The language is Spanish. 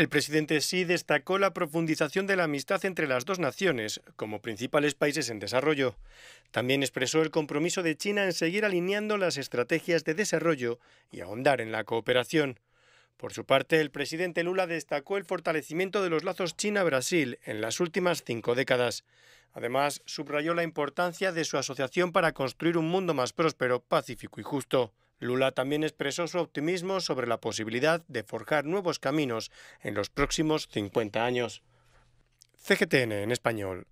El presidente Xi destacó la profundización de la amistad entre las dos naciones como principales países en desarrollo. También expresó el compromiso de China en seguir alineando las estrategias de desarrollo y ahondar en la cooperación. Por su parte, el presidente Lula destacó el fortalecimiento de los lazos China-Brasil en las últimas cinco décadas. Además, subrayó la importancia de su asociación para construir un mundo más próspero, pacífico y justo. Lula también expresó su optimismo sobre la posibilidad de forjar nuevos caminos en los próximos 50 años. CGTN en español.